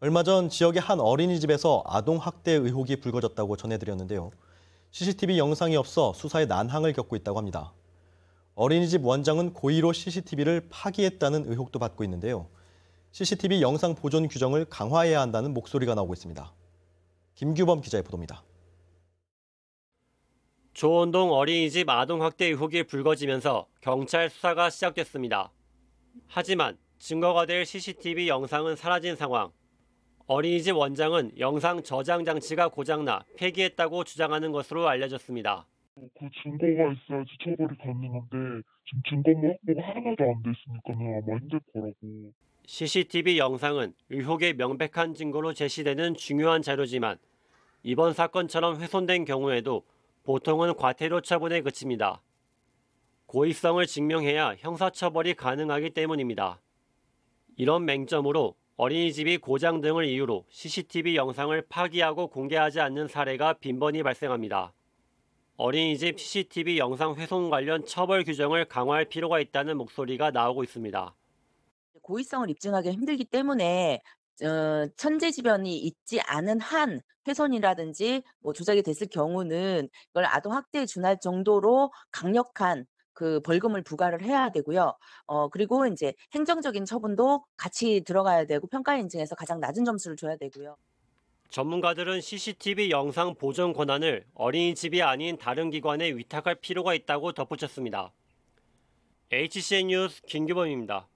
얼마 전 지역의 한 어린이집에서 아동 학대 의혹이 불거졌다고 전해드렸는데요. CCTV 영상이 없어 수사에 난항을 겪고 있다고 합니다. 어린이집 원장은 고의로 CCTV를 파기했다는 의혹도 받고 있는데요. CCTV 영상 보존 규정을 강화해야 한다는 목소리가 나오고 있습니다. 김규범 기자의 보도입니다. 조원동 어린이집 아동학대 의혹이 불거지면서 경찰 수사가 시작됐습니다. 하지만 증거가 될 CCTV 영상은 사라진 상황. 어린이집 원장은 영상 저장 장치가 고장나 폐기했다고 주장하는 것으로 알려졌습니다. 뭐, 그 증거가 있어야 처벌이 가능한데 지금 증거가 확 하나도 안돼으니까는 아마 힘들 거라고. CCTV 영상은 의혹의 명백한 증거로 제시되는 중요한 자료지만 이번 사건처럼 훼손된 경우에도 보통은 과태료 처분에 그칩니다. 고의성을 증명해야 형사처벌이 가능하기 때문입니다. 이런 맹점으로 어린이집이 고장 등을 이유로 CCTV 영상을 파기하고 공개하지 않는 사례가 빈번히 발생합니다. 어린이집 CCTV 영상 훼손 관련 처벌 규정을 강화할 필요가 있다는 목소리가 나오고 있습니다. 고의성을 입증하기 힘들기 때문에 어, 천재지변이 있지 않은 한 훼손이라든지 뭐 조작이 됐을 경우는 이걸 아동 학대에 준할 정도로 강력한 그 벌금을 부과를 해야 되고요. 어, 그리고 이제 행정적인 처분도 같이 들어가야 되고 평가 인증에서 가장 낮은 점수를 줘야 되고요. 전문가들은 CCTV 영상 보존 권한을 어린이집이 아닌 다른 기관에 위탁할 필요가 있다고 덧붙였습니다. HCN 뉴스 김규범입니다.